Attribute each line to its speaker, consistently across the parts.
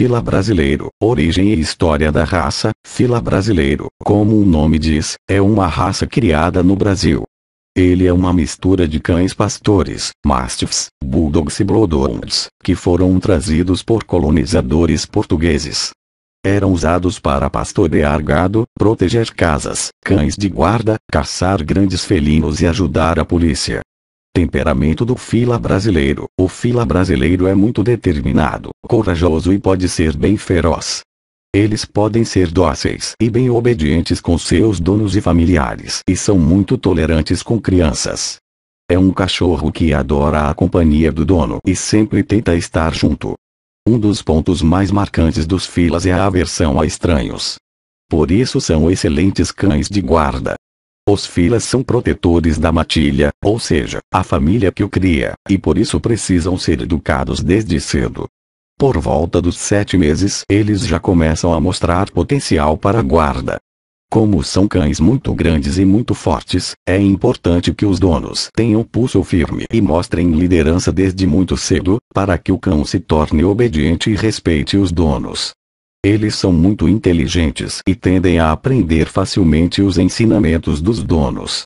Speaker 1: Fila brasileiro, origem e história da raça, fila brasileiro, como o nome diz, é uma raça criada no Brasil. Ele é uma mistura de cães pastores, mastiffs, bulldogs e bloodhounds, que foram trazidos por colonizadores portugueses. Eram usados para pastorear gado, proteger casas, cães de guarda, caçar grandes felinos e ajudar a polícia. Temperamento do fila brasileiro. O fila brasileiro é muito determinado, corajoso e pode ser bem feroz. Eles podem ser dóceis e bem obedientes com seus donos e familiares e são muito tolerantes com crianças. É um cachorro que adora a companhia do dono e sempre tenta estar junto. Um dos pontos mais marcantes dos filas é a aversão a estranhos. Por isso são excelentes cães de guarda. Os filas são protetores da matilha, ou seja, a família que o cria, e por isso precisam ser educados desde cedo. Por volta dos sete meses, eles já começam a mostrar potencial para a guarda. Como são cães muito grandes e muito fortes, é importante que os donos tenham pulso firme e mostrem liderança desde muito cedo, para que o cão se torne obediente e respeite os donos. Eles são muito inteligentes e tendem a aprender facilmente os ensinamentos dos donos.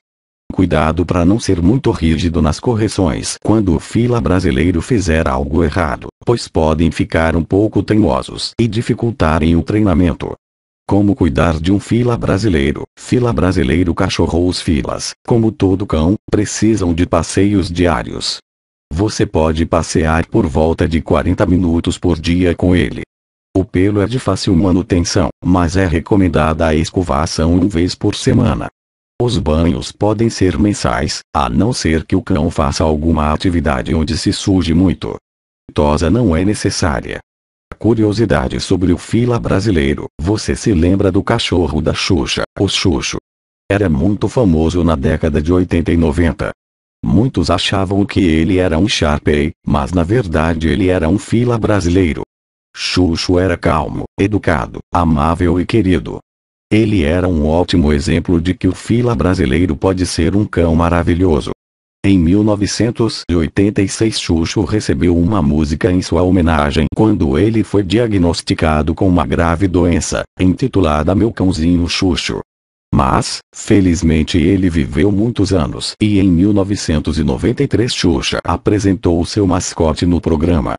Speaker 1: Cuidado para não ser muito rígido nas correções quando o fila brasileiro fizer algo errado, pois podem ficar um pouco teimosos e dificultarem o treinamento. Como cuidar de um fila brasileiro? Fila brasileiro cachorro os filas, como todo cão, precisam de passeios diários. Você pode passear por volta de 40 minutos por dia com ele, o pelo é de fácil manutenção, mas é recomendada a escovação uma vez por semana. Os banhos podem ser mensais, a não ser que o cão faça alguma atividade onde se suje muito. Tosa não é necessária. Curiosidade sobre o fila brasileiro. Você se lembra do cachorro da Xuxa, o Xuxo? Era muito famoso na década de 80 e 90. Muitos achavam que ele era um Sharpei, mas na verdade ele era um fila brasileiro. Xuxo era calmo, educado, amável e querido. Ele era um ótimo exemplo de que o fila brasileiro pode ser um cão maravilhoso. Em 1986 Xuxo recebeu uma música em sua homenagem quando ele foi diagnosticado com uma grave doença, intitulada Meu Cãozinho Xuxo. Mas, felizmente ele viveu muitos anos e em 1993 Xuxa apresentou seu mascote no programa.